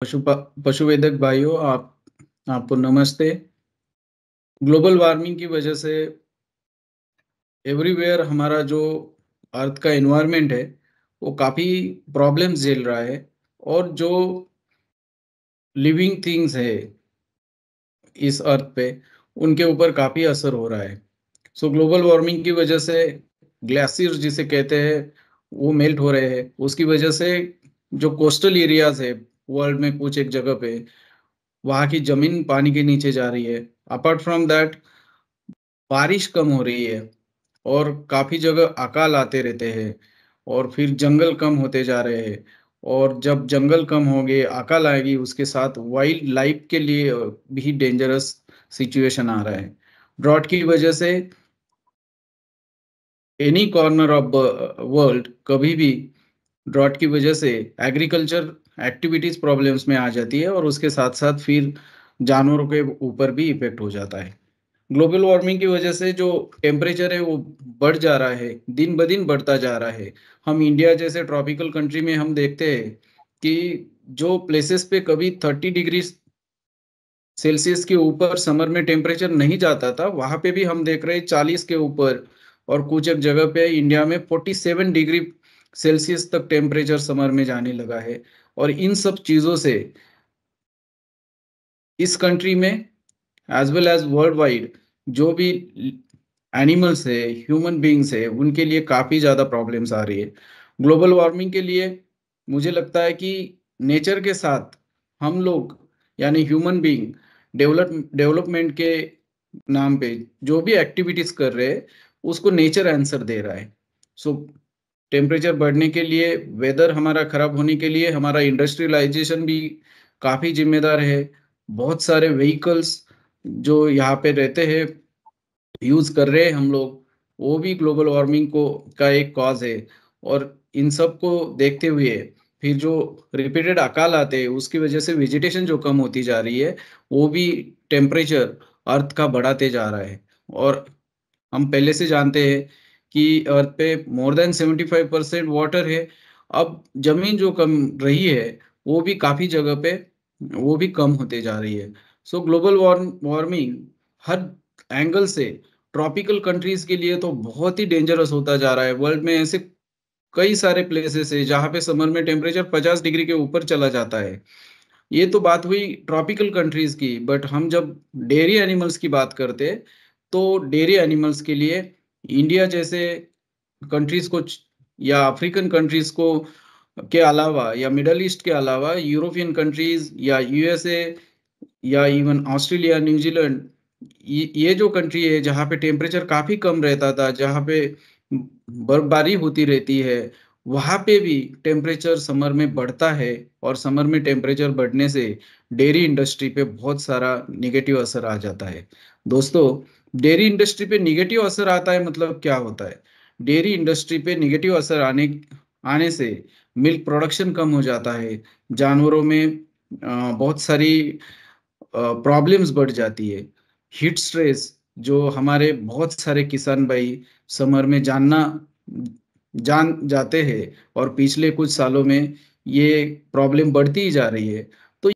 पशु पशुवेदक भाइयों आप आपको नमस्ते ग्लोबल वार्मिंग की वजह से एवरीवेयर हमारा जो अर्थ का एनवायरनमेंट है वो काफ़ी प्रॉब्लम झेल रहा है और जो लिविंग थिंग्स है इस अर्थ पे उनके ऊपर काफ़ी असर हो रहा है सो so, ग्लोबल वार्मिंग की वजह से ग्लेशियर जिसे कहते हैं वो मेल्ट हो रहे हैं उसकी वजह से जो कोस्टल एरियाज है वर्ल्ड में कुछ एक जगह पे वहां की जमीन पानी के नीचे जा रही है अपार्ट फ्रॉम दैट बारिश कम हो रही है और काफी जगह अकाल आते रहते हैं और फिर जंगल कम होते जा रहे हैं और जब जंगल कम होंगे अकाल आएगी उसके साथ वाइल्ड लाइफ के लिए भी डेंजरस सिचुएशन आ रहा है ड्रॉट की वजह से एनी कॉर्नर ऑफ वर्ल्ड कभी भी ड्रॉट की वजह से एग्रीकल्चर एक्टिविटीज प्रॉब्लम्स में आ जाती है और उसके साथ साथ फिर जानवरों के ऊपर भी इफेक्ट हो जाता है ग्लोबल वार्मिंग की वजह से जो टेम्परेचर है वो बढ़ जा रहा है दिन ब दिन बढ़ता जा रहा है हम इंडिया जैसे ट्रॉपिकल कंट्री में हम देखते हैं कि जो प्लेसेस पे कभी 30 डिग्री सेल्सियस के ऊपर समर में टेम्परेचर नहीं जाता था वहां पे भी हम देख रहे हैं 40 के ऊपर और कुछ एक जगह पे इंडिया में 47 डिग्री सेल्सियस तक टेम्परेचर समर में जाने लगा है और इन सब चीज़ों से इस कंट्री में as well as world wide जो भी एनिमल्स है ह्यूमन बींग्स है उनके लिए काफ़ी ज़्यादा प्रॉब्लम्स आ रही है ग्लोबल वार्मिंग के लिए मुझे लगता है कि नेचर के साथ हम लोग यानी ह्यूमन बींग डेवलप डेवलपमेंट के नाम पे जो भी एक्टिविटीज़ कर रहे हैं उसको नेचर आंसर दे रहा है सो so, टेम्परेचर बढ़ने के लिए वेदर हमारा खराब होने के लिए हमारा इंडस्ट्रियलाइजेशन भी काफ़ी जिम्मेदार है बहुत सारे व्हीकल्स जो यहाँ पे रहते हैं यूज़ कर रहे हैं हम लोग वो भी ग्लोबल वार्मिंग को का एक कॉज है और इन सब को देखते हुए फिर जो रिपीटेड अकाल आते हैं उसकी वजह से वेजिटेशन जो कम होती जा रही है वो भी टेम्परेचर अर्थ का बढ़ाते जा रहा है और हम पहले से जानते हैं कि अर्थ पे मोर देन 75 परसेंट वाटर है अब जमीन जो कम रही है वो भी काफी जगह पे वो भी कम होते जा रही है सो ग्लोबल वार्मिंग हर एंगल से ट्रॉपिकल कंट्रीज के लिए तो बहुत ही डेंजरस होता जा रहा है वर्ल्ड में ऐसे कई सारे प्लेसेस है जहाँ पे समर में टेम्परेचर 50 डिग्री के ऊपर चला जाता है ये तो बात हुई ट्रॉपिकल कंट्रीज की बट हम जब डेयरी एनिमल्स की बात करते तो डेयरी एनिमल्स के लिए इंडिया जैसे कंट्रीज को या अफ्रीकन कंट्रीज को के अलावा या मिडल ईस्ट के अलावा यूरोपियन कंट्रीज या यूएसए या इवन ऑस्ट्रेलिया न्यूजीलैंड ये जो कंट्री है जहाँ पे टेम्परेचर काफ़ी कम रहता था जहाँ पे बर्फबारी होती रहती है वहाँ पे भी टेम्परेचर समर में बढ़ता है और समर में टेम्परेचर बढ़ने से डेयरी इंडस्ट्री पे बहुत सारा नेगेटिव असर आ जाता है दोस्तों डेयरी इंडस्ट्री पे निगेटिव असर आता है मतलब क्या होता है डेयरी इंडस्ट्री पे निगेटिव असर आने आने से मिल्क प्रोडक्शन कम हो जाता है जानवरों में बहुत सारी प्रॉब्लम्स बढ़ जाती है हीट स्ट्रेस जो हमारे बहुत सारे किसान भाई समर में जानना जान जाते हैं और पिछले कुछ सालों में ये प्रॉब्लम बढ़ती ही जा रही है